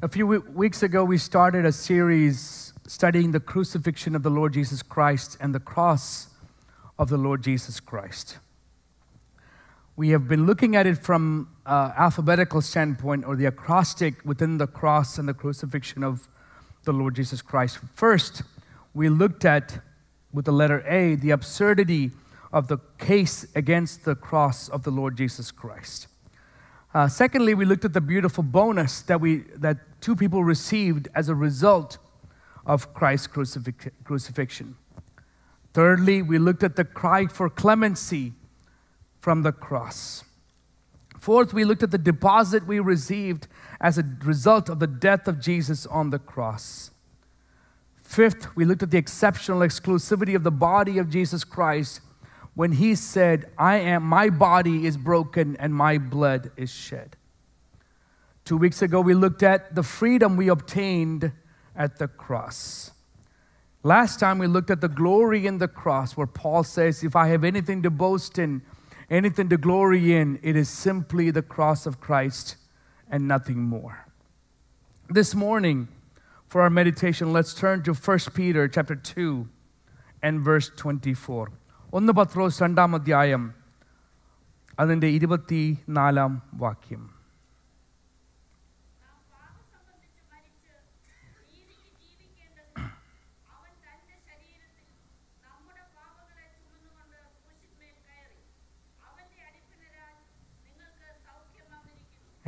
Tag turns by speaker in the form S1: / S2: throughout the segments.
S1: A few weeks ago, we started a series studying the crucifixion of the Lord Jesus Christ and the cross of the Lord Jesus Christ. We have been looking at it from uh, alphabetical standpoint or the acrostic within the cross and the crucifixion of the Lord Jesus Christ. First, we looked at, with the letter A, the absurdity of the case against the cross of the Lord Jesus Christ. Uh, secondly, we looked at the beautiful bonus that, we, that two people received as a result of Christ's crucifixion. Thirdly, we looked at the cry for clemency from the cross. Fourth, we looked at the deposit we received as a result of the death of Jesus on the cross. Fifth, we looked at the exceptional exclusivity of the body of Jesus Christ when he said, I am, my body is broken and my blood is shed. Two weeks ago, we looked at the freedom we obtained at the cross. Last time, we looked at the glory in the cross, where Paul says, If I have anything to boast in, anything to glory in, it is simply the cross of Christ and nothing more. This morning, for our meditation, let's turn to 1 Peter chapter 2 and verse 24. ഒന്ന് പത്രോസ് രണ്ടാം അധ്യായം അതിൻ്റെ ഇരുപത്തി നാലാം വാക്യം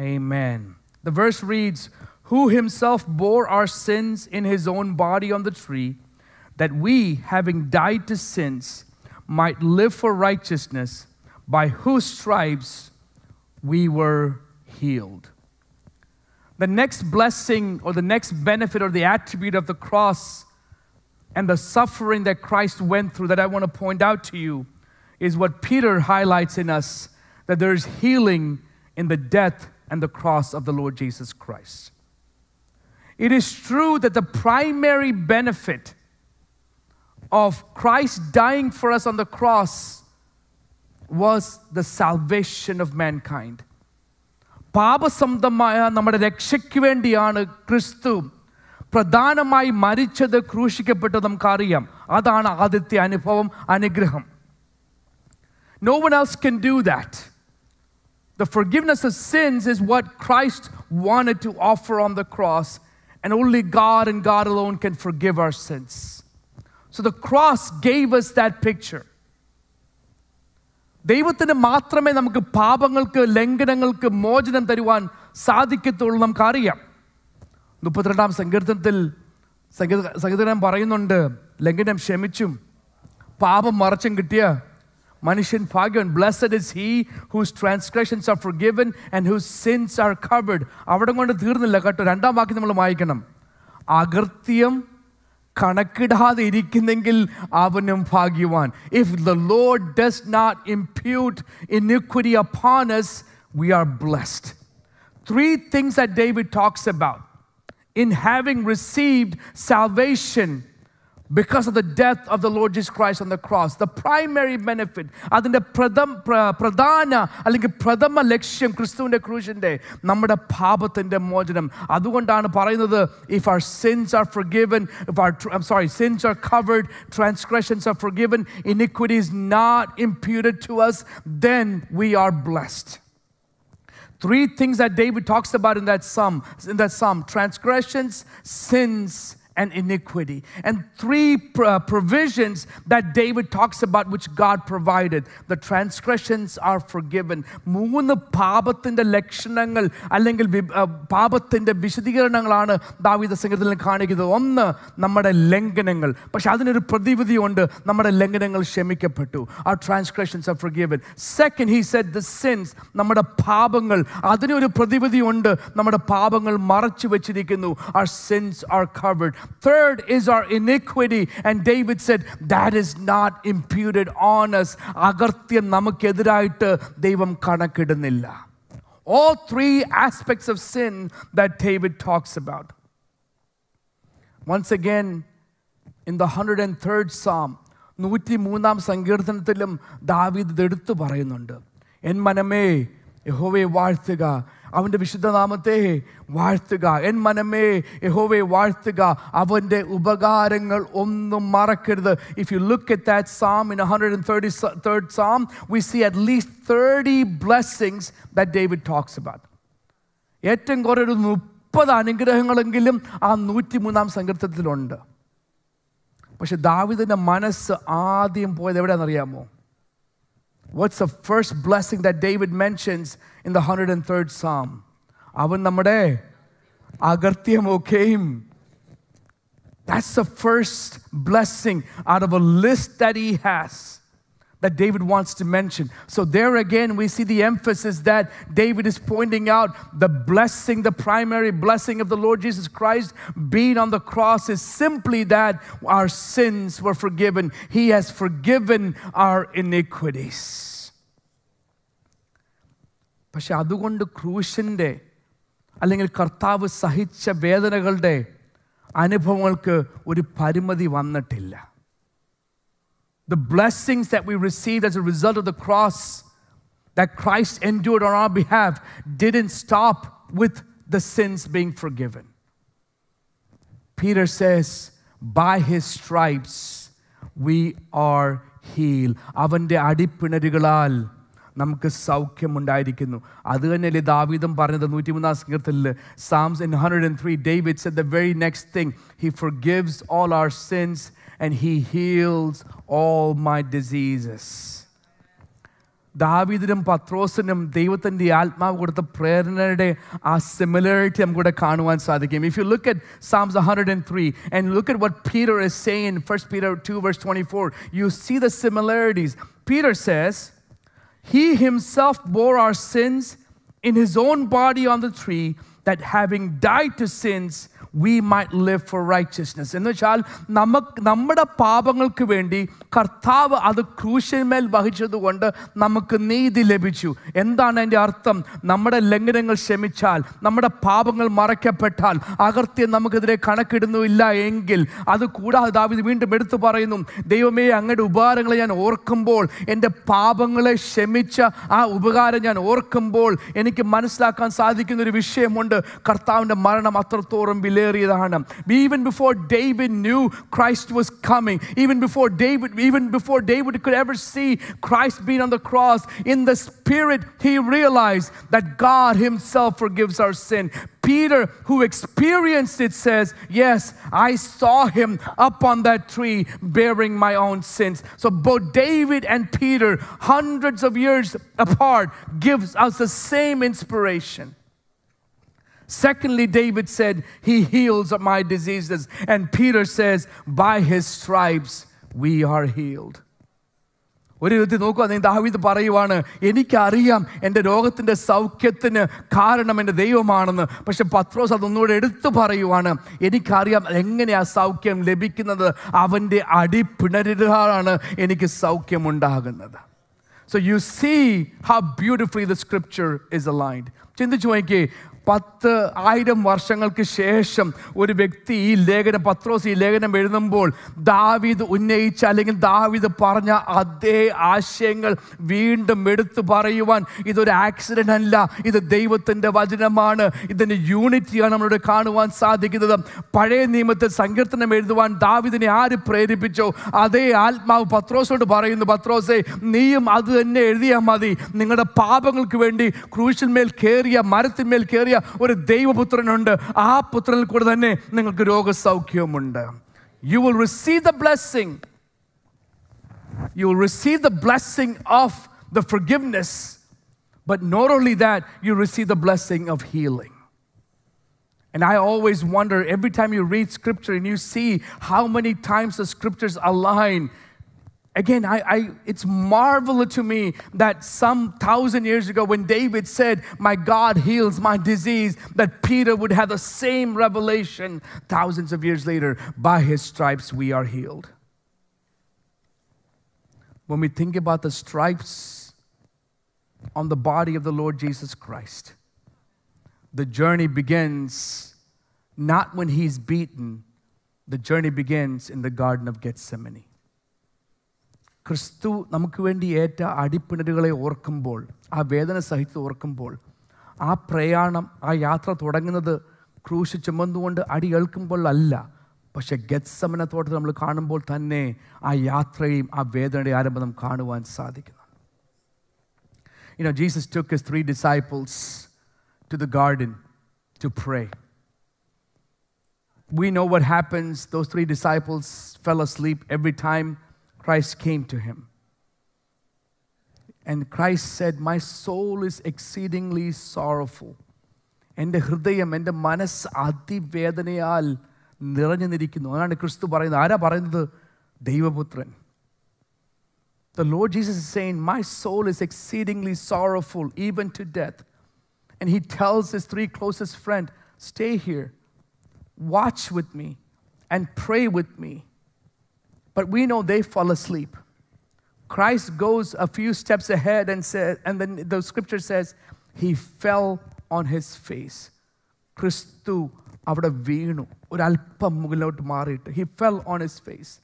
S1: Amen. The verse reads Who himself bore our sins in his own body on the tree, that we, having died to sins, might live for righteousness, by whose stripes we were healed. The next blessing or the next benefit or the attribute of the cross and the suffering that Christ went through that I want to point out to you is what Peter highlights in us that there is healing in the death and the cross of the Lord Jesus Christ. It is true that the primary benefit of Christ dying for us on the cross was the salvation of mankind. പാപസംബന്ധമായ നമ്മുടെ രക്ഷയ്ക്ക് വേണ്ടിയാണ് ക്രിസ്തു പ്രധാനമായി മരിച്ചത് ക്രൂശിക്കപ്പെട്ടു നമുക്കറിയാം അതാണ് ആദ്യത്തെ അനുഭവം അനുഗ്രഹം no one else can do that the forgiveness of sins is what Christ wanted to offer on the cross, and only God and God alone can forgive our sins. So the cross gave us that picture. ദൈവത്തിന് മാത്രമേ നമുക്ക് പാപങ്ങൾക്ക് ലംഘനങ്ങൾക്ക് മോചനം തരുവാൻ സാധിക്കത്തുള്ളൂ നമുക്കറിയാം മുപ്പത്തിരണ്ടാം സങ്കീർത്തനത്തിൽ സംഗീത പറയുന്നുണ്ട് ലംഘനം ക്ഷമിച്ചും പാപം മറച്ചും കിട്ടിയ Manishin Pagan, blessed is he whose transgressions are forgiven and whose sins are covered. അവിടെ കൊണ്ട് തീർന്നില്ല കേട്ടോ രണ്ടാം വാക്യം നമ്മൾ വായിക്കണം അകൃത്യം കണക്കിടാതെ ഇരിക്കുന്നെങ്കിൽ അവനും ഭാഗ്യവാൻ if the Lord does not impute iniquity upon us we are blessed three things that David talks about in having received salvation because of the death of the Lord Jesus Christ on the cross. The primary benefit, അതിന്റെ പ്രധാന അല്ലെങ്കിൽ പ്രഥമ ലക്ഷ്യം ക്രിസ്തുവിന്റെ ക്രൂശിന്റെ നമ്മുടെ പാപത്തിന്റെ മോചനം അതുകൊണ്ടാണ് പറയുന്നത് if our sins are forgiven if our sorry sins are covered transgressions are forgiven iniquity is not imputed to us then we are blessed Three things that David talks about in that psalm, in that psalm transgressions, sins, and iniquity. And three provisions that David talks about, which God provided the transgressions are forgiven. മൂന്ന് പാപത്തിൻ്റെ ലക്ഷണങ്ങൾ അല്ലെങ്കിൽ പാപത്തിൻ്റെ വിശദീകരണങ്ങളാണ് ദാവിദ സംഗീതത്തിൽ കാണിക്കുന്നത് ഒന്ന് നമ്മുടെ ലംഘനങ്ങൾ പക്ഷെ അതിനൊരു പ്രതിവിധിയുണ്ട് നമ്മുടെ ലംഘനങ്ങൾ ക്ഷമിക്കപ്പെട്ടു ആ transgressions are forgiven second he said the sins നമ്മുടെ പാപങ്ങൾ അതിനൊരു പ്രതിവിധിയുണ്ട് നമ്മുടെ പാപങ്ങൾ മറച്ചു വെച്ചിരിക്കുന്നു our sins are covered Third is our iniquity. And David said, That is not imputed on us. all three aspects of sin that David talks about. Once again, in the 103rd Psalm, നൂറ്റി മൂന്നാം സങ്കീർത്തനത്തിലും ദാവീദ് എടുത്തു പറയുന്നുണ്ട് N മനമേ യഹോവയെ വാഴ്ത്തുക അവൻ്റെ വിശുദ്ധനാമത്തെ വാഴ്ത്തുക N മനമേ യഹോവെ വാഴ്ത്തുക അവൻ്റെ ഉപകാരങ്ങൾ ഒന്നും മറക്കരുത് if you look at that psalm in hundred and thirty third psalm we see at least thirty blessings that David talks about ഏറ്റവും കുറേ ഒരു മുപ്പത് അനുഗ്രഹങ്ങളെങ്കിലും ആ മൂന്നാം സങ്കീർത്തത്തിലുണ്ട് പക്ഷെ ദാവിദിൻ്റെ മനസ്സ് ആദ്യം പോയത് എവിടെയാണെന്നറിയാമോ What's the first blessing that David mentions in the 103rd Psalm? Avan namade agartyam That's the first blessing out of a list that he has that David wants to mention. So, there again, we see the emphasis that David is pointing out the blessing, the primary blessing of the Lord Jesus Christ being on the cross is simply that our sins were forgiven. He has forgiven our iniquities. പക്ഷെ അതുകൊണ്ട് ക്രൂശിൻ്റെ അല്ലെങ്കിൽ കർത്താവ് സഹിച്ച വേദനകളുടെ അനുഭവങ്ങൾക്ക് ഒരു പരിമിതി വന്നിട്ടില്ല the blessings that we received as a result of the cross that Christ endured on our behalf didn't stop with the sins being forgiven. Peter says, by his stripes we are healed. അവൻ്റെ അടിപ്പിണരുകളാൽ നമുക്ക് സൗഖ്യമുണ്ടായിരിക്കുന്നു അത് തന്നെയല്ലേ ദാവീദം പറഞ്ഞത് നൂറ്റി മൂന്നാം സങ്കീർത്തനിൽ psalms in hundred and three David's the very next thing he forgives all our sins and he heals all my diseases. ദാവീദിനും പത്രോസിനും ദൈവത്തിൻ്റെ ആത്മാവ് കൊടുത്ത പ്രേരണയുടെ ആ സിമിലാരിറ്റി നമുക്കിവിടെ കാണുവാൻ സാധിക്കും if you look at psalms hundred and three and look at what Peter is say in first Peter two verse twenty four you see the similarities Peter says he himself bore R since in his own body on the tree that having die to sins we might live for righteousness എന്ന് വെച്ചാൽ നമുക്ക് നമ്മുടെ പാപങ്ങൾക്ക് വേണ്ടി കർത്താവ് അത് ക്രൂശന്മേൽ വഹിച്ചതുകൊണ്ട് നമുക്ക് നീതി ലഭിച്ചു എന്താണ് അതിൻ്റെ അർത്ഥം നമ്മുടെ ലംഘനങ്ങൾ ക്ഷമിച്ചാൽ നമ്മുടെ പാപങ്ങൾ മറയ്ക്കപ്പെട്ടാൽ അകർത്യം നമുക്കെതിരെ കണക്കിടുന്നില്ല എങ്കിൽ അത് കൂടാതെ ദാവിത് വീണ്ടും എടുത്തു പറയുന്നു ദൈവമേ അങ്ങയുടെ ഉപകാരങ്ങളെ ഞാൻ ഓർക്കുമ്പോൾ എൻ്റെ പാപങ്ങളെ ക്ഷമിച്ച ആ ഉപകാരം ഞാൻ ഓർക്കുമ്പോൾ എനിക്ക് മനസ്സിലാക്കാൻ സാധിക്കുന്ന ഒരു വിഷയമുണ്ട് കർത്താവിൻ്റെ മരണം അത്രത്തോളം വില Even even before David knew Christ was coming even before David even before David could ever see Christ being on the cross, in the spirit, he realized that God Himself forgives our sin. Peter, who experienced it, says, Yes, I saw him up on that tree bearing my own sins. So both David and Peter, hundreds of years apart, gives us the same inspiration. Secondly, David said, He heals my diseases. And Peter says, By His stripes we are healed. ഒരു വിധത്തിൽ നോക്കുകയാണെങ്കിൽ ദാവിദ് പറയുവാണ് എനിക്കറിയാം എൻ്റെ രോഗത്തിൻ്റെ സൗഖ്യത്തിന് കാരണം എൻ്റെ ദൈവമാണെന്ന് പക്ഷെ പത്രോസ് അതൊന്നുകൂടെ എടുത്തു പറയുവാണ് എനിക്കറിയാം എങ്ങനെ ആ സൗഖ്യം ലഭിക്കുന്നത് അവൻ്റെ അടിപ്പിണരുകളാണ് എനിക്ക് സൗഖ്യമുണ്ടാകുന്നത് so you see how beautifully the scripture is aligned ചിന്തിച്ചു നോക്കിയേ പത്ത് ആയിരം വർഷങ്ങൾക്ക് ശേഷം ഒരു വ്യക്തി ഈ ലേഖനം പത്രോസ് ഈ ലേഖനം എഴുതുമ്പോൾ ദാവീദ് ഉന്നയിച്ച അല്ലെങ്കിൽ ദാവീദ് പറഞ്ഞ അതേ ആശയങ്ങൾ വീണ്ടും എടുത്തു പറയുവാൻ ഇതൊരു ആക്സിഡൻ്റ് അല്ല ഇത് ദൈവത്തിൻ്റെ വചനമാണ് ഇതിൻ്റെ യൂണിറ്റിയാണ് നമ്മളുടെ കാണുവാൻ സാധിക്കുന്നത് പഴയ നിയമത്തിൽ സങ്കീർത്തനം എഴുതുവാൻ ദാവിദിനെ ആര് പ്രേരിപ്പിച്ചോ അതേ ആത്മാവ് പത്രോസോട് പറയുന്നു പത്രോസെ നീയും അത് തന്നെ എഴുതിയാൽ മതി നിങ്ങളുടെ പാപങ്ങൾക്ക് വേണ്ടി ക്രൂശിന്മേൽ കയറിയ മരത്തിന്മേൽ കയറിയ ഒരു ദൈവപുത്രനുണ്ട് ആ പുത്രനിൽ കൂടെ തന്നെ നിങ്ങൾക്ക് receive you will receive the forgiveness, you will receive the of the But not only that, you receive the blessing of healing. And I always wonder every time you read scripture and you see how many times the scriptures align Again, I, I, it's marvelous to me that some thousand years ago, when David said, My God heals my disease, that Peter would have the same revelation thousands of years later by his stripes we are healed. When we think about the stripes on the body of the Lord Jesus Christ, the journey begins not when he's beaten, the journey begins in the Garden of Gethsemane. ക്രിസ്തു നമുക്ക് വേണ്ടി ഏറ്റ അടിപ്പിണരുകളെ ഓർക്കുമ്പോൾ ആ വേദന സഹിച്ച് ഓർക്കുമ്പോൾ ആ പ്രയാണം ആ യാത്ര തുടങ്ങുന്നത് ക്രൂശ് ചുമന്നുകൊണ്ട് അടി ഏൽക്കുമ്പോൾ അല്ല പക്ഷെ ഗത്സമന തോട്ടത്തിൽ നമ്മൾ കാണുമ്പോൾ തന്നെ ആ യാത്രയും ആ വേദനയുടെ ആരംഭം നമുക്ക് കാണുവാൻ സാധിക്കുന്നു You know, Jesus took his three disciples to the garden to pray. We know what happens. Those three disciples fell asleep every time Christ came to him. And Christ said, My soul is exceedingly sorrowful. and the എൻ്റെ ഹൃദയം എൻ്റെ മനസ്സ് അതിവേദനയാൽ നിറഞ്ഞു നിന്നിരിക്കുന്നു അതാണ് ക്രിസ്തു പറയുന്നത് ആരാ പറയുന്നത് ദൈവപുത്രൻ The Lord Jesus is saying, My soul is exceedingly sorrowful, even to death. And he tells his three closest friends, Stay here, watch with me, and pray with me but we know they fall asleep. Christ goes a few steps ahead and says, and then the scripture says, he fell on his face. Christu avada veenu, or alpam He fell on his face.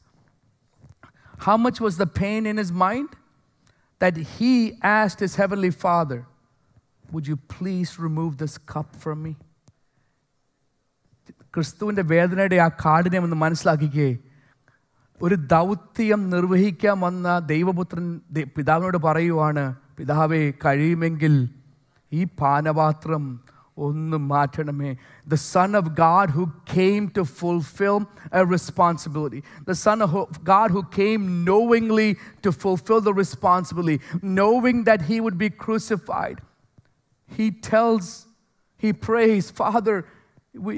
S1: How much was the pain in his mind? That he asked his heavenly father, would you please remove this cup from me? ക്രിസ്തുവിന്റെ വേദനയുടെ ആ കാർഡിനെ ഒന്ന് മനസ്സിലാക്കിക്കേ ഒരു ദൗത്യം നിർവഹിക്കാൻ വന്ന ദൈവപുത്രൻ പിതാവിനോട് പറയുവാണ് പിതാവെ കഴിയുമെങ്കിൽ ഈ പാനപാത്രം ഒന്ന് മാറ്റണമേ the son of God who came to fulfil a responsibility the son of God who came knowingly to fulfil the responsibility knowing that he would be crucified he tells he prays Father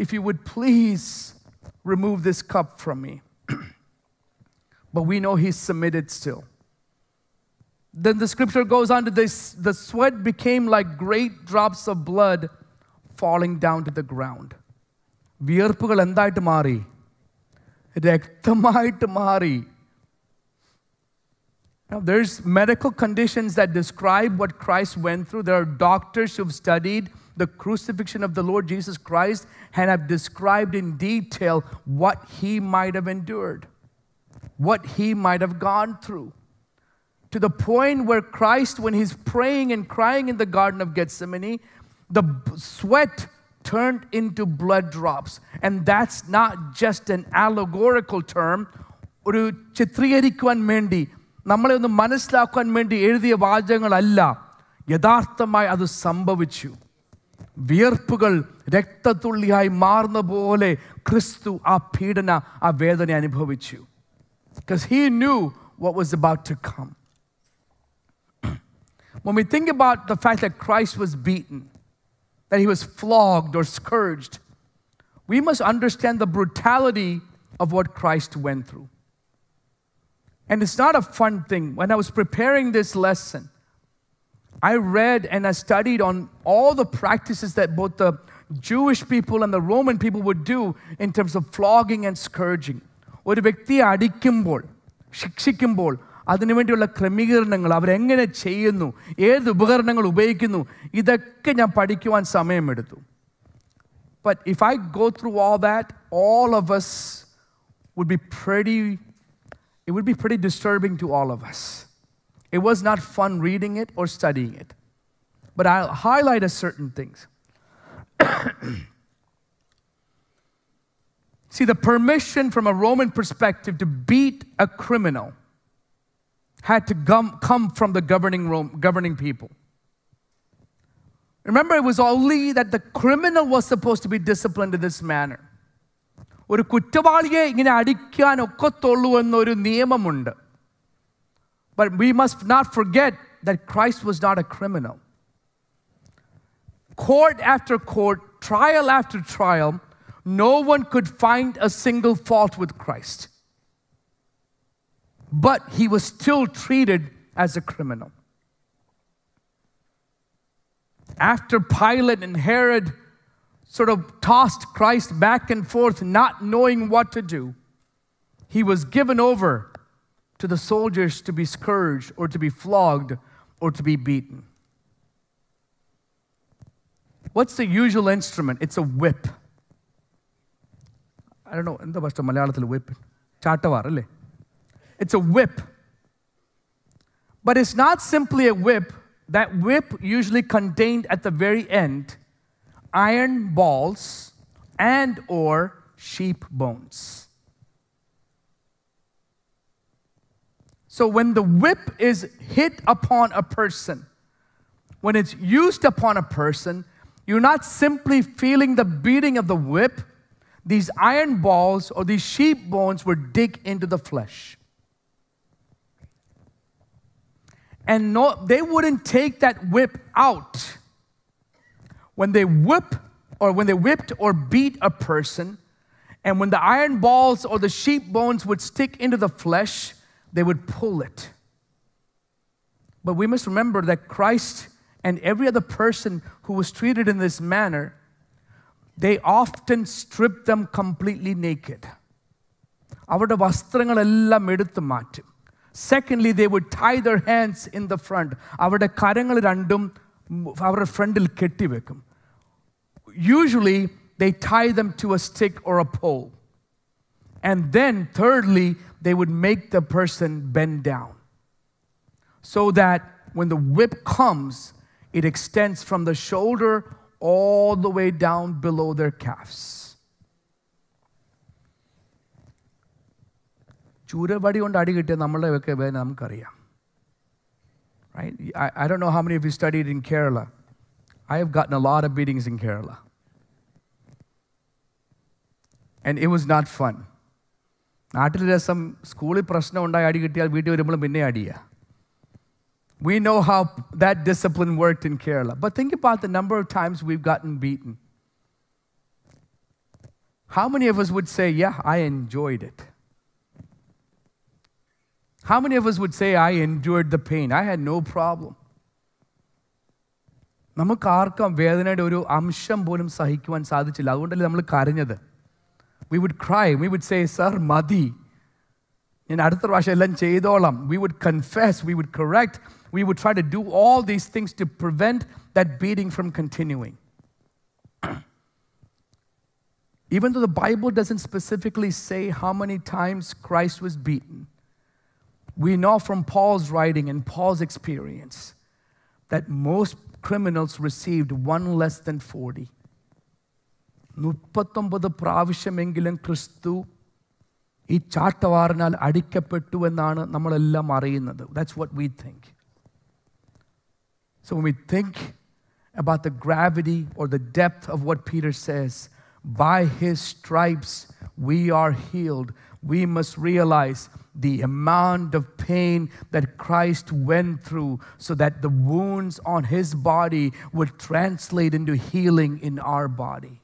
S1: if you would please remove this cup from me but we know he submitted still. Then the scripture goes on to this the sweat became like great drops of blood falling down to the ground. വിയർപ്പുകൾ എന്തായിട്ട് Now, there's medical conditions that describe what Christ went through. There are doctors who've studied the crucifixion of the Lord Jesus Christ and have described in detail what he might have endured what he might have gone through. To the point where Christ, when he's praying and crying in the Garden of Gethsemane, the sweat turned into blood drops. And that's not just an allegorical term. ഒരു ചിത്രീകരിക്കുവാൻ വേണ്ടി നമ്മളെ ഒന്ന് മനസ്സിലാക്കുവാൻ വേണ്ടി എഴുതിയ വാചകങ്ങളല്ല യഥാർത്ഥമായി അത് സംഭവിച്ചു വിയർപ്പുകൾ രക്തത്തുള്ളിയായി മാറുന്ന പോലെ ക്രിസ്തു ആ പീഡന ആ വേദന അനുഭവിച്ചു because he knew what was about to come. when we think about the fact that Christ was beaten, that he was flogged or scourged, we must understand the brutality of what Christ went through. And it's not a fun thing. When I was preparing this lesson, I read and I studied on all the practices that both the Jewish people and the Roman people would do in terms of flogging and scourging. ഒരു വ്യക്തിയെ അടിക്കുമ്പോൾ ശിക്ഷിക്കുമ്പോൾ അതിനുവേണ്ടിയുള്ള ക്രമീകരണങ്ങൾ അവരെങ്ങനെ ചെയ്യുന്നു ഏത് ഉപകരണങ്ങൾ ഉപയോഗിക്കുന്നു ഇതൊക്കെ ഞാൻ പഠിക്കുവാൻ സമയമെടുത്തു but if I go through all that all of us would be pretty it would be pretty disturbing to all of us it was not fun reading it or studying it but i'll highlight a certain things See, the permission from a Roman perspective to beat a criminal had to come from the governing, Rome, governing people. Remember, it was only that the criminal was supposed to be disciplined in this manner. ഒരു കുറ്റവാളിയെ ഇങ്ങനെ not എന്നൊരു നിയമമുണ്ട് but we must not forget that Christ was not a criminal court after court trial after trial no one could find a single fault with Christ. But he was still treated as a criminal. After Pilate and Herod sort of tossed Christ back and forth, not knowing what to do, he was given over to the soldiers to be scourged or to be flogged or to be beaten. What's the usual instrument? It's a whip. I do എന്താ first മലയാളത്തിൽ whip ചാട്ടവാർ അല്ലേ it's a whip But it's not simply a whip. That whip usually contained at the very end iron balls and or sheep bones. So when the whip is hit upon a person, when it's used upon a person, you're not simply feeling the beating of the whip, these iron balls or these sheep bones would dig into the flesh. And no, they wouldn't take that whip out. When they whip or when they whipped or beat a person, and when the iron balls or the sheep bones would stick into the flesh, they would pull it. But we must remember that Christ and every other person who was treated in this manner they often strip them completely naked. Secondly, they would tie their hands in the front. karangal Usually, they tie them to a stick or a pole. And then, thirdly, they would make the person bend down so that when the whip comes, it extends from the shoulder all the way down below their calves. ചൂരവടി കൊണ്ട് അടി കിട്ടിയ നമ്മളുടെയൊക്കെ വേദന നമുക്കറിയാം right? I, I don't know how many of you studied in Kerala. I have gotten a lot of beatings in Kerala. And it was not fun. നാട്ടിൽ രസം സ്കൂളിൽ പ്രശ്നം ഉണ്ടായി അടി കിട്ടിയാൽ വീട്ടിൽ വരുമ്പോൾ പിന്നെ അടിയാണ് We know how that discipline worked in Kerala. But think about the number of times we've gotten beaten. How many of us would say, Yeah, I enjoyed it? How many of us would say, I endured the pain? I had no problem. നമുക്ക് ആർക്കും വേദനയുടെ ഒരു അംശം പോലും സഹിക്കുവാൻ സാധിച്ചില്ല അതുകൊണ്ടല്ലേ നമ്മൾ കരഞ്ഞത് we would cry we would say sir മതി ഞാൻ അടുത്ത പ്രാവശ്യം എല്ലാം ചെയ്തോളാം we would confess we would correct we would try to do all these things to prevent that beating from continuing Even though the Bible doesn't specifically say how many times Christ was beaten, we know from Paul's writing and Paul's experience that most criminals received one less than 40. മുപ്പത്തൊമ്പത് പ്രാവശ്യമെങ്കിലും ക്രിസ്തു ഈ ചാട്ടവാറിനാൽ അടിക്കപ്പെട്ടു എന്നാണ് നമ്മളെല്ലാം അറിയുന്നത് we think. We think so we about the gravity or the depth of what Peter says. By his stripes we are healed. We must realize the amount of pain that Christ went through so that the wounds on his body would translate into healing in our body.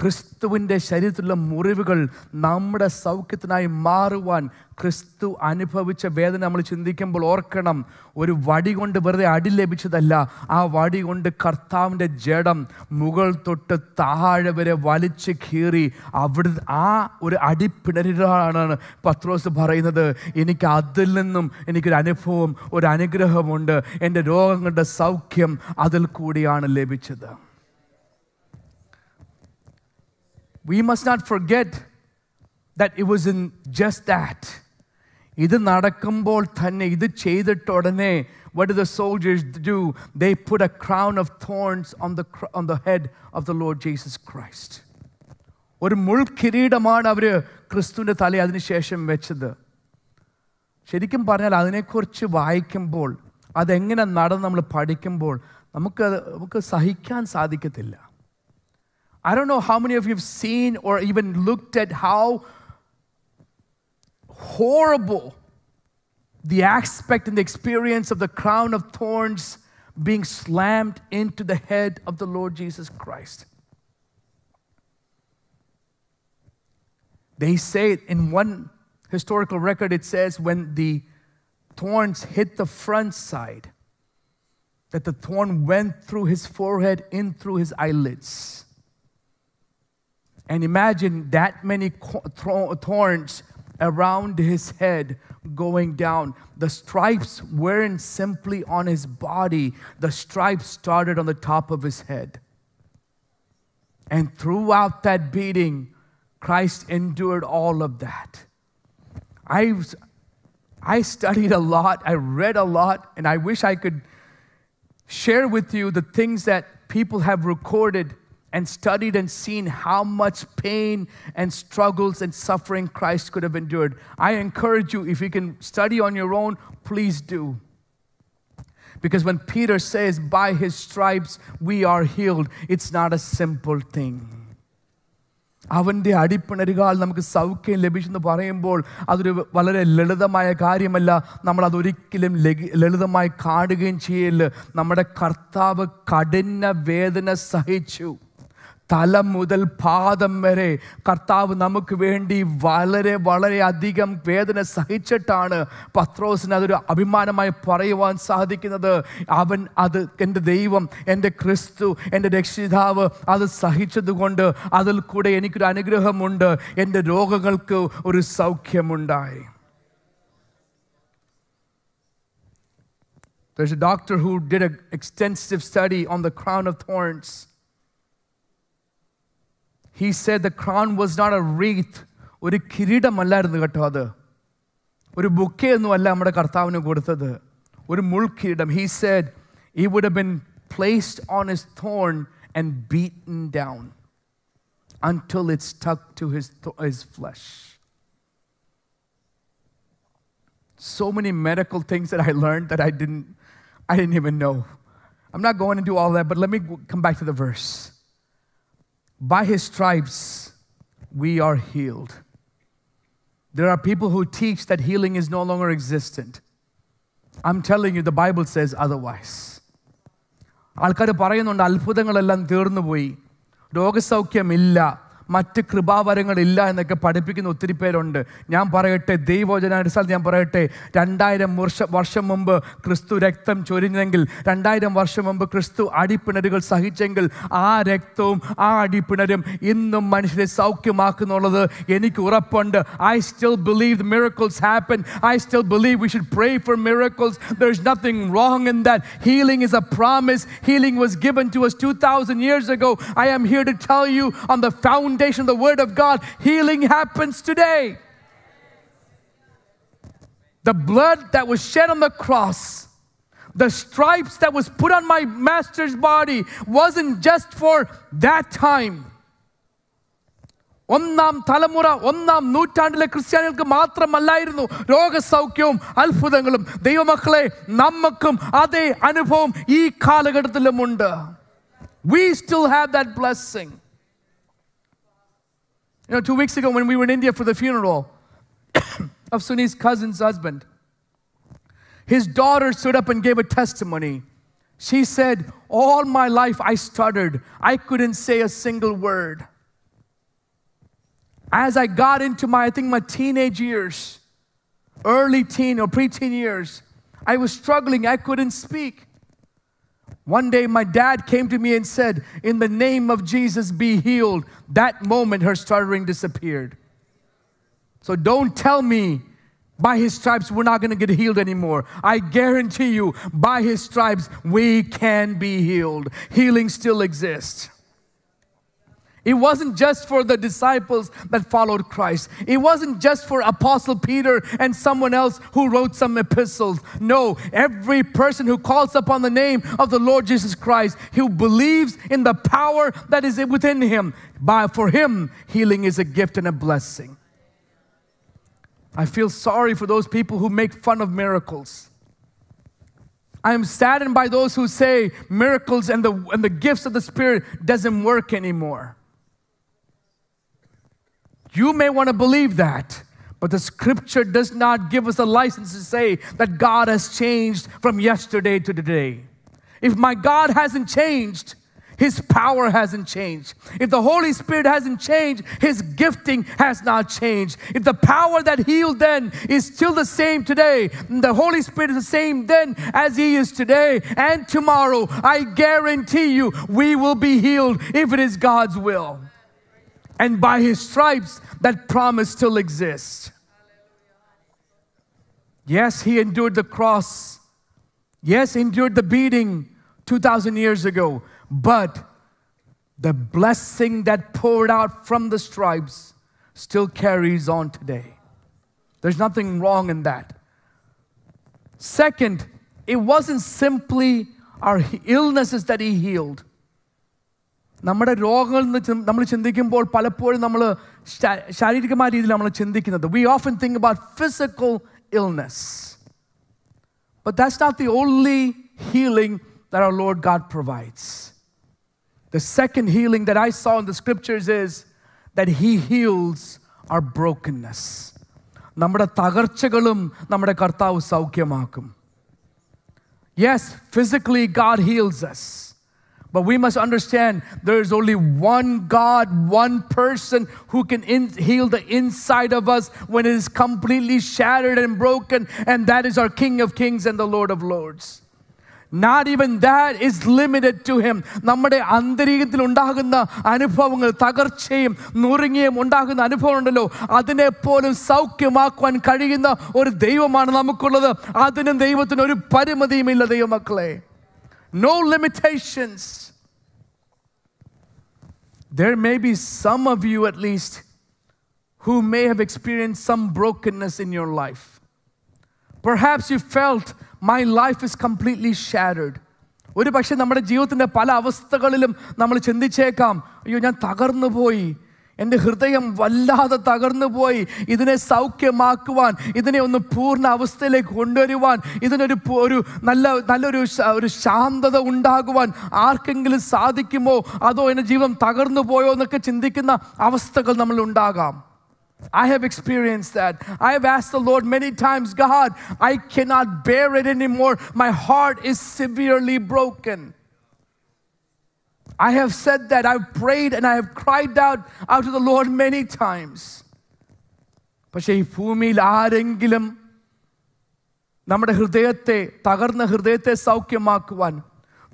S1: ക്രിസ്തുവിൻ്റെ ശരീരത്തിലുള്ള മുറിവുകൾ നമ്മുടെ സൗഖ്യത്തിനായി മാറുവാൻ ക്രിസ്തു അനുഭവിച്ച വേദന നമ്മൾ ചിന്തിക്കുമ്പോൾ ഓർക്കണം ഒരു വടി കൊണ്ട് വെറുതെ അടി ലഭിച്ചതല്ല ആ വടി കൊണ്ട് കർത്താവിൻ്റെ ജഡം മുകൾ തൊട്ട് താഴെ വരെ വലിച്ച് കീറി അവിടെ ആ ഒരു അടിപ്പിണരാണ് പത്രോസ് പറയുന്നത് എനിക്ക് അതിൽ നിന്നും എനിക്കൊരു അനുഭവം ഒരു അനുഗ്രഹമുണ്ട് എൻ്റെ രോഗങ്ങളുടെ സൗഖ്യം അതിൽ കൂടിയാണ് ലഭിച്ചത് we must not forget that it was in just that. ഇത് നടക്കുമ്പോൾ തന്നെ ഇത് ചെയ്തിട്ടുടനെ what did the soldiers do? They put a crown of thorns on the, on the head of the Lord Jesus Christ. ഒരു മുൾക്കിരീടമാണ് അവർ ക്രിസ്തുവിൻ്റെ തല അതിനുശേഷം വെച്ചത് ശരിക്കും പറഞ്ഞാൽ അതിനെക്കുറിച്ച് വായിക്കുമ്പോൾ അതെങ്ങനെ നടന്ന് നമ്മൾ പഠിക്കുമ്പോൾ നമുക്ക് നമുക്ക് സഹിക്കാൻ സാധിക്കത്തില്ല I don't know how many of you have seen or even looked at how horrible the aspect and the experience of the crown of thorns being slammed into the head of the Lord Jesus Christ. They say in one historical record, it says when the thorns hit the front side, that the thorn went through his forehead, in through his eyelids. And imagine that many thorns around his head going down. The stripes weren't simply on his body, the stripes started on the top of his head. And throughout that beating, Christ endured all of that. I, I studied a lot, I read a lot, and I wish I could share with you the things that people have recorded and studied and seen how much pain and struggles and suffering Christ could have endured. I encourage you, if you can study on your own, please do. Because when Peter says, by his stripes we are healed, it's not a simple thing. അവൻ്റെ അടിപ്പിണരുകാൽ നമുക്ക് സൗഖ്യം ലഭിച്ചെന്ന് പറയുമ്പോൾ അതൊരു വളരെ ലളിതമായ കാര്യമല്ല നമ്മൾ അതൊരിക്കലും ലളിതമായി കാണുകയും ചെയ്യല് നമ്മുടെ കർത്താവ് കഠിന വേദന സഹിച്ചു തല മുതൽ പാദം വരെ കർത്താവ് നമുക്ക് വേണ്ടി വളരെ വളരെ അധികം വേദന സഹിച്ചിട്ടാണ് പത്രോസിന് അതൊരു അഭിമാനമായി പറയുവാൻ സാധിക്കുന്നത് അവൻ അത് എൻ്റെ ദൈവം എൻ്റെ ക്രിസ്തു എൻ്റെ രക്ഷിതാവ് അത് സഹിച്ചതുകൊണ്ട് അതിൽ കൂടെ എനിക്കൊരു അനുഗ്രഹമുണ്ട് എൻ്റെ രോഗങ്ങൾക്ക് ഒരു സൗഖ്യമുണ്ടായി There's a doctor who did an extensive study on the crown of thorns. he said the crown was not a wreath or a ഒരു കിരീടമല്ലായിരുന്നു കേട്ടോ അത് ഒരു ബുക്കെ ഒന്നുമല്ല നമ്മുടെ കർത്താവിന് Or a മുൾക്കിരീടം He said ഈ would have been placed on his thorn and beaten down until it's stuck to his, his flesh. So many medical things that I learned that I didn't, I didn't even know. I'm not going to do all that, but let me come back to the verse. By his stripes, we are healed. There are people who teach that healing is no longer existent. I'm telling you, the Bible says otherwise. ആൾക്കാർ പറയുന്നുണ്ട് അത്ഭുതങ്ങളെല്ലാം തീർന്നുപോയി രോഗസൗഖ്യമില്ല മറ്റ് കൃപാവരങ്ങളില്ല എന്നൊക്കെ പഠിപ്പിക്കുന്ന ഒത്തിരി പേരുണ്ട് ഞാൻ പറയട്ടെ ദൈവോചനാടിസ്ഥാനത്ത് ഞാൻ പറയട്ടെ രണ്ടായിരം വർഷ വർഷം മുമ്പ് ക്രിസ്തു രക്തം ചൊരിഞ്ഞെങ്കിൽ രണ്ടായിരം വർഷം മുമ്പ് ക്രിസ്തു അടിപ്പിണരുകൾ സഹിച്ചെങ്കിൽ ആ രക്തവും ആ അടിപ്പിണരും ഇന്നും മനുഷ്യരെ സൗഖ്യമാക്കുന്നുള്ളത് എനിക്ക് ഉറപ്പുണ്ട് I still believe the miracles happen I still believe we should pray for miracles there is nothing wrong in that healing is a promise healing was given to us two thousand years ago I am here to tell you on the found foundation of the Word of God, healing happens today. The blood that was shed on the cross, the stripes that was put on my master's body wasn't just for that time. ഒന്നാം തലമുറ ഒന്നാം നൂറ്റാണ്ടിലെ ക്രിസ്ത്യാനികൾക്ക് മാത്രമല്ലായിരുന്നു രോഗസൗഖ്യവും അത്ഭുതങ്ങളും ദൈവമക്കളെ നമുക്കും അതേ അനുഭവം ഈ കാലഘട്ടത്തിലുമുണ്ട് We still have that blessing. You know, two weeks ago when we were in India for the funeral of Suni's cousin's husband, his daughter stood up and gave a testimony. She said, All my life I stuttered, I couldn't say a single word. As I got into my, I think, my teenage years, early teen or preteen years, I was struggling, I couldn't speak. One day, my dad came to me and said, In the name of Jesus, be healed. That moment, her stuttering disappeared. So don't tell me by his stripes we're not going to get healed anymore. I guarantee you, by his stripes, we can be healed. Healing still exists. It wasn't just for the disciples that followed Christ. It wasn't just for Apostle Peter and someone else who wrote some epistles. No, every person who calls upon the name of the Lord Jesus Christ, who believes in the power that is within him, by for him healing is a gift and a blessing. I feel sorry for those people who make fun of miracles. I am saddened by those who say miracles and the, and the gifts of the Spirit doesn't work anymore. You may want to believe that, but the scripture does not give us a license to say that God has changed from yesterday to today. If my God hasn't changed, his power hasn't changed. If the Holy Spirit hasn't changed, His gifting has not changed. If the power that healed then is still the same today, the Holy Spirit is the same then as He is today and tomorrow, I guarantee you we will be healed if it is God's will and by his stripes, that promise still exists. Yes, he endured the cross. Yes, endured the beating 2,000 years ago. But the blessing that poured out from the stripes still carries on today. There's nothing wrong in that. Second, it wasn't simply our illnesses that he healed, നമ്മുടെ രോഗങ്ങളിൽ നിന്ന് നമ്മൾ ചിന്തിക്കുമ്പോൾ പലപ്പോഴും നമ്മൾ ശാരീരികമായ രീതിയിൽ നമ്മൾ ചിന്തിക്കുന്നത് we often think about physical illness but that's not the only healing that our Lord God provides. The second healing that I saw in the scriptures is that He heals our brokenness. നമ്മുടെ തകർച്ചകളും നമ്മുടെ കർത്താവ് സൗഖ്യമാക്കും yes physically God heals us but we must understand there is only one God, one person who can in, heal the inside of us when it is completely shattered and broken, and that is our King of Kings and the Lord of Lords. Not even that is limited to him നമ്മുടെ അന്തരീകത്തിൽ ഉണ്ടാകുന്ന അനുഭവങ്ങൾ തകർച്ചയും നുറുങ്ങിയും ഉണ്ടാകുന്ന അനുഭവം ഉണ്ടല്ലോ അതിനെപ്പോലും സൗഖ്യമാക്കുവാൻ കഴിയുന്ന ഒരു ദൈവമാണ് നമുക്കുള്ളത് അതിനും ദൈവത്തിന് ഒരു പരിമിതിയുമില്ല ദൈവമക്കളെ no limitations. There may be some of you, at least, who may have experienced some brokenness in your life. Perhaps you felt, my life is completely shattered. ഒരു പക്ഷേ നമ്മുടെ ജീവിതത്തിൻ്റെ പല അവസ്ഥകളിലും നമ്മൾ ചിന്തിച്ചേക്കാം അയ്യോ ഞാൻ തകർന്നു പോയി എൻ്റെ ഹൃദയം വല്ലാതെ തകർന്നു പോയി ഇതിനെ സൗഖ്യമാക്കുവാൻ ഇതിനെ ഒന്ന് പൂർണ്ണ അവസ്ഥയിലേക്ക് കൊണ്ടുവരുവാൻ ഇതിനൊരു ഒരു നല്ല നല്ലൊരു ഒരു ശാന്തത ഉണ്ടാകുവാൻ ആർക്കെങ്കിലും സാധിക്കുമോ അതോ എൻ്റെ ജീവൻ തകർന്നു പോയോ എന്നൊക്കെ ചിന്തിക്കുന്ന അവസ്ഥകൾ നമ്മൾ ഉണ്ടാകാം I have experienced that. I have asked the Lord many times, God, I cannot bear it anymore. My heart is severely broken. I have said that. I've prayed and I have cried out, out to the Lord many times. പക്ഷേ ഈ ഭൂമിയിൽ ആരെങ്കിലും നമ്മുടെ ഹൃദയത്തെ തകർന്ന ഹൃദയത്തെ സൗഖ്യമാക്കുവാൻ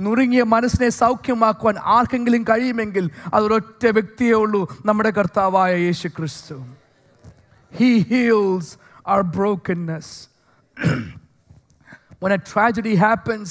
S1: നുറുങ്ങിയ മനസ്സിനെ സൗഖ്യമാക്കുവാൻ ആർക്കെങ്കിലും കഴിയുമെങ്കിൽ അതൊരൊറ്റ വ്യക്തിയേ ഉള്ളൂ നമ്മുടെ കർത്താവായ യേശു ക്രിസ്തു he heals our brokenness When a tragedy happens,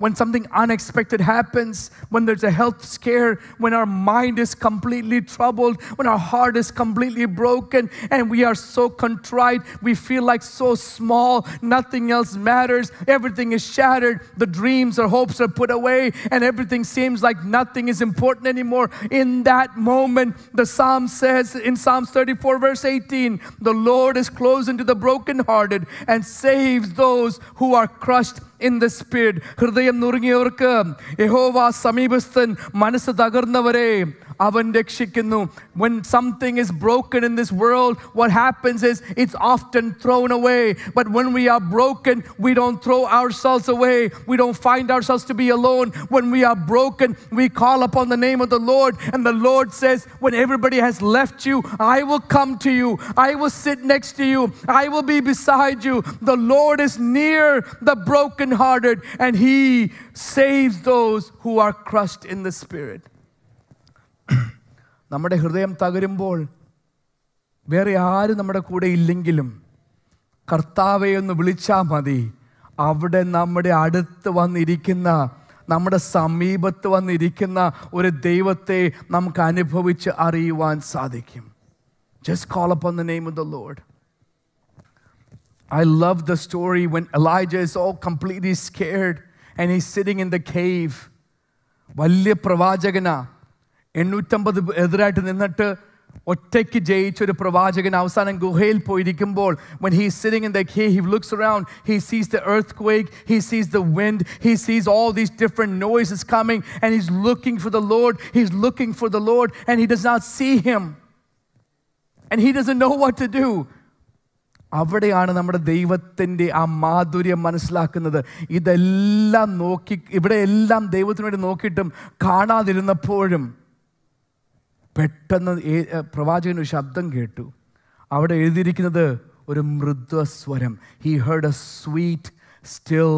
S1: when something unexpected happens, when there's a health scare, when our mind is completely troubled, when our heart is completely broken, and we are so contrite, we feel like so small, nothing else matters, everything is shattered, the dreams or hopes are put away, and everything seems like nothing is important anymore. In that moment, the psalm says in Psalms 34, verse 18, the Lord is close unto the brokenhearted and saves those who are crushed in the spirit ഹൃദയം നുറുങ്ങിയവർക്ക് യഹോവ സമീപസ്ഥൻ മനസ്സ് തകർന്നവരെ അവൻ when something is broken in this world what happens is it's often thrown away but when we are broken we don't throw ourselves away we don't find ourselves to be alone when we are broken we call upon the name of the Lord and the Lord says when everybody has left you I will come to you I will sit next to you I will be beside you the Lord is near the brokenhearted and he saves those who are crushed in the spirit നമ്മുടെ ഹൃദയം തകരുമ്പോൾ വേറെ ആരും നമ്മുടെ കൂടെ ഇല്ലെങ്കിലും കർത്താവെ ഒന്ന് വിളിച്ചാൽ മതി അവിടെ നമ്മുടെ അടുത്ത് വന്നിരിക്കുന്ന നമ്മുടെ സമീപത്ത് വന്നിരിക്കുന്ന ഒരു ദൈവത്തെ നമുക്ക് അനുഭവിച്ച് അറിയുവാൻ സാധിക്കും just call up on the name of the Lord I love the story when Elijah is all completely scared and he's sitting in the cave. വലിയ പ്രവാചകനാണ് എണ്ണൂറ്റമ്പത് എതിരായിട്ട് നിന്നിട്ട് ഒറ്റയ്ക്ക് ജയിച്ചൊരു പ്രവാചകൻ അവസാനം ഗുഹയിൽ പോയിരിക്കുമ്പോൾ when he is sitting in the cave he looks around he sees the earthquake he sees the wind he sees all these different noises coming and he's looking for the lord he's looking for the lord and he does not see him and he doesn't know what to do അവിടെയാണ് നമ്മുടെ ദൈവത്തിൻ്റെ ആ മാധുര്യം മനസ്സിലാക്കുന്നത് ഇതെല്ലാം നോക്കി ഇവിടെയെല്ലാം ദൈവത്തിന് വേണ്ടി നോക്കിയിട്ടും കാണാതിരുന്നപ്പോഴും പെട്ടെന്ന് പ്രവാചകൻ ഒരു ശബ്ദം കേട്ടു അവിടെ എഴുതിയിരിക്കുന്നത് ഒരു മൃദുസ്വരം he heard a sweet still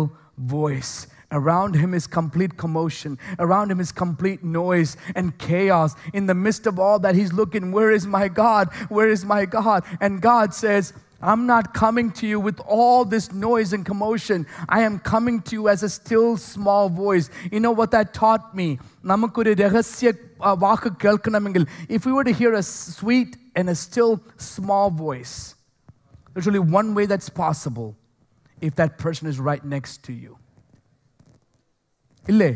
S1: voice Around him is complete commotion. Around him is complete noise and chaos. In the midst of all that, he's looking, Where is my God? Where is my God? And God says, I'm not coming to you with all this noise and commotion. I am coming to you as a still small voice. You know what that taught me? വാക്ക് കേൾക്കണമെങ്കിൽ if you to hear a sweet and a still small voice There's only one way that's possible if that person is right next to you. ഇല്ലേ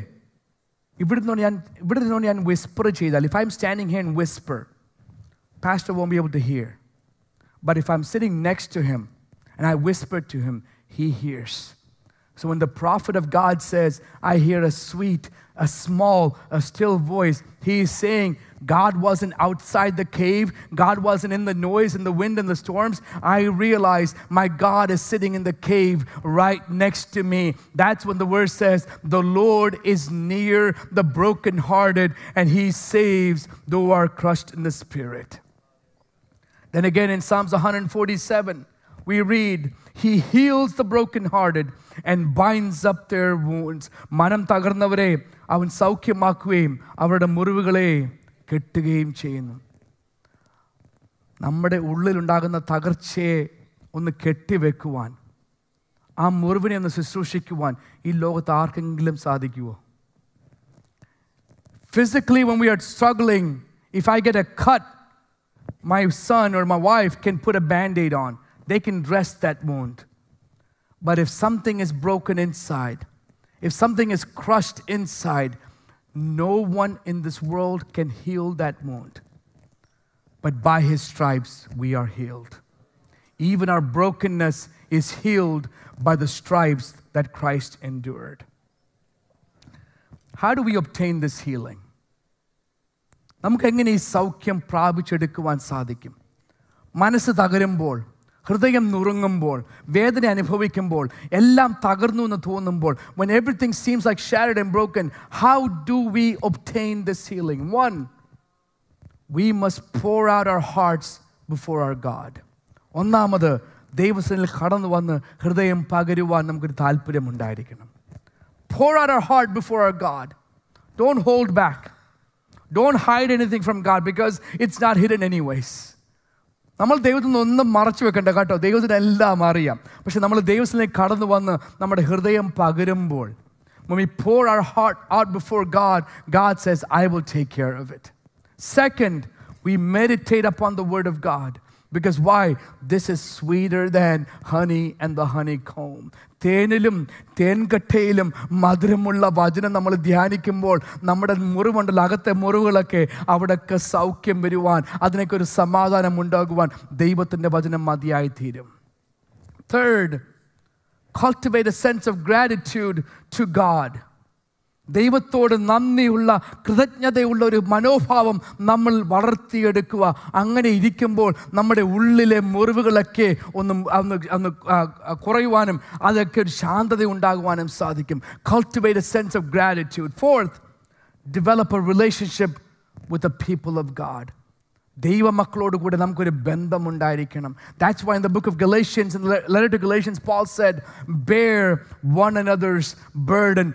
S1: ഇവിടെ നിന്നോട് ഞാൻ ഇവിടെ നിന്നോട് ഞാൻ whisper ചെയ്താൽ if I am standing here and whisper pastor won't be able to hear but if I am sitting next to him and I whisper to him he hears so when the prophet of God says, I hear a sweet, a small, a still voice, he is saying, God wasn't outside the cave. God wasn't in the noise and the wind and the storms. I realize my God is sitting in the cave right next to me. That's when the word says, The Lord is near the brokenhearted, and he saves those who are crushed in the spirit. Then again in Psalms 147, we read, He heals the broken-hearted and binds up their wounds. Manam Tagarnavare, Avan Saukya Makweim, Avada Muruvigale, Kittigayim Chain. Nammade Ullil Undagana Tagarche, on the Ketti Vekuan. Am Muruvini and the Sisu Shikuan, Ilogat Arkanglim Sadigua. Physically, when we are struggling, if I get a cut, my son or my wife can put a band aid on they can dress that wound. But if something is broken inside, if something is crushed inside, no one in this world can heal that wound. But by his stripes, we are healed. Even our brokenness is healed by the stripes that Christ endured. How do we obtain this healing? നമുക്ക് എങ്ങനെ ഈ സൗഖ്യം പ്രാപിച്ചെടുക്കുവാൻ സാധിക്കും മനസ്സ് തകരുമ്പോൾ ഹൃദയം നുറുങ്ങുമ്പോൾ വേദന അനുഭവിക്കുമ്പോൾ എല്ലാം തകർന്നു എന്ന് തോന്നുമ്പോൾ when everything seems like shard and broken how do we obtain this healing one we must pour our our hearts before our God ഒന്നാമത് ദൈവസനിൽ കടന്നു വന്ന് ഹൃദയം പകരുവാൻ നമുക്കൊരു താല്പര്യമുണ്ടായിരിക്കണം pour our our heart before our God don't hold back don't hide anything from God because it's not hidden anyways നമ്മൾ ദൈവത്തിൽ നിന്ന് ഒന്നും മറച്ചു വെക്കണ്ട കേട്ടോ ദൈവത്തിന് എല്ലാം അറിയാം പക്ഷെ നമ്മൾ ദൈവത്തിലേക്ക് കടന്നു വന്ന് നമ്മുടെ ഹൃദയം പകരുമ്പോൾ when we pour our heart out before God, God says, I will take care of it. Second, we meditate upon the Word of God. Because why? This is sweeter than honey and the honeycomb. തേനിലും തേൻകട്ടയിലും മധുരമുള്ള വചനം നമ്മൾ ധ്യാനിക്കുമ്പോൾ നമ്മുടെ മുറിവുണ്ടല്ലോ അകത്തെ മുറിവുകളൊക്കെ അവിടെയൊക്കെ സൗഖ്യം വരുവാൻ അതിനൊക്കെ ഒരു സമാധാനം ഉണ്ടാകുവാൻ ദൈവത്തിൻ്റെ വചനം മതിയായി തീരും third cultivate a sense of gratitude to God. ദൈവത്തോട് നന്ദിയുള്ള കൃതജ്ഞതയുള്ള ഒരു മനോഭാവം നമ്മൾ വളർത്തിയെടുക്കുക അങ്ങനെ ഇരിക്കുമ്പോൾ നമ്മുടെ ഉള്ളിലെ മുറിവുകളൊക്കെ ഒന്ന് അന്ന് അന്ന് കുറയുവാനും അതൊക്കെ ഒരു ശാന്തത ഉണ്ടാകുവാനും സാധിക്കും cultivate a sense of gratitude fourth develop a relationship with the people of God That's why in the book of Galatians, in the letter to Galatians, Paul said, Bear one another's burden.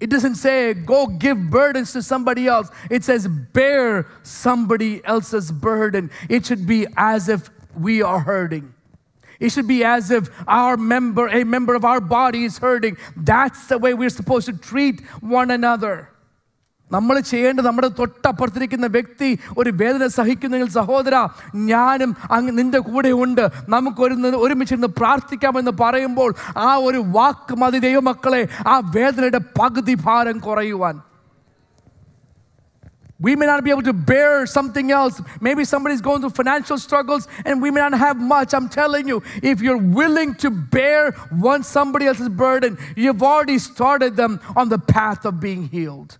S1: It doesn't say go give burdens to somebody else. It says bear somebody else's burden. It should be as if we are hurting. It should be as if our member, a member of our body is hurting. That's the way we're supposed to treat one another. നമ്മൾ ചെയ്യേണ്ടത് നമ്മുടെ തൊട്ടപ്പുറത്തിരിക്കുന്ന വ്യക്തി ഒരു വേദന സഹിക്കുന്നെങ്കിൽ സഹോദര ഞാനും അങ്ങ് നിൻ്റെ കൂടെ ഉണ്ട് നമുക്കൊരു ഒരുമിച്ചിരുന്ന് പ്രാർത്ഥിക്കാമെന്ന് പറയുമ്പോൾ ആ ഒരു വാക്ക് മതി ദൈവമക്കളെ ആ വേദനയുടെ പകുതി ഭാരം കുറയുവാൻ We may not be able to bear something else. Maybe somebody's going through financial struggles and we may not have much. I'm telling you, if you're willing to bear one somebody else's burden, you've already started them on the path of being healed.